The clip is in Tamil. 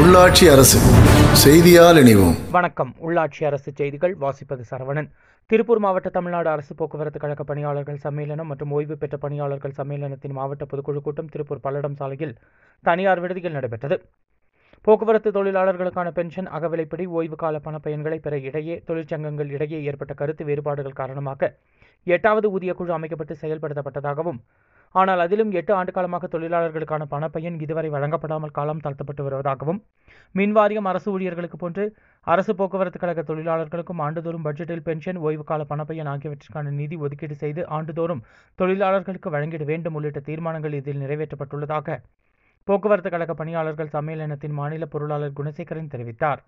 உள்ளாட்சி அரசு செய்தியால் இணைவோம் வணக்கம் உள்ளாட்சி அரசு செய்திகள் வாசிப்பது சரவணன் திருப்பூர் மாவட்ட தமிழ்நாடு அரசு போக்குவரத்து கழக பணியாளர்கள் சம்மேளனம் மற்றும் ஓய்வு பெற்ற பணியாளர்கள் சம்மேளனத்தின் மாவட்ட பொதுக்குழு கூட்டம் திருப்பூர் பல்லடம் சாலையில் தனியார் விடுதியில் நடைபெற்றது போக்குவரத்து தொழிலாளர்களுக்கான பென்ஷன் அகவிலைப்படி ஓய்வு கால பண பயன்களை பெற இடையே தொழிற்சங்கங்கள் இடையே ஏற்பட்ட கருத்து வேறுபாடுகள் காரணமாக எட்டாவது ஊதிய குழு அமைக்கப்பட்டு செயல்படுத்தப்பட்டதாகவும் ஆனால் அதிலும் எட்டு ஆண்டு காலமாக தொழிலாளர்களுக்கான பணப்பயன் இதுவரை வழங்கப்படாமல் காலம் தாழ்த்தப்பட்டு வருவதாகவும் மின்வாரியம் அரசு ஊழியர்களுக்கு போன்று அரசு போக்குவரத்து கழக தொழிலாளர்களுக்கும் ஆண்டுதோறும் பட்ஜெட்டில் பென்ஷன் கால பணப்பயன் ஆகியவற்றிற்கான நிதி ஒதுக்கீடு செய்து ஆண்டுதோறும் தொழிலாளர்களுக்கு வழங்கிட வேண்டும் உள்ளிட்ட தீர்மானங்கள் இதில் நிறைவேற்றப்பட்டுள்ளதாக போக்குவரத்து கழக பணியாளர்கள் சம்மேளனத்தின் மாநில பொருளாளர் குணசேகரன் தெரிவித்தார்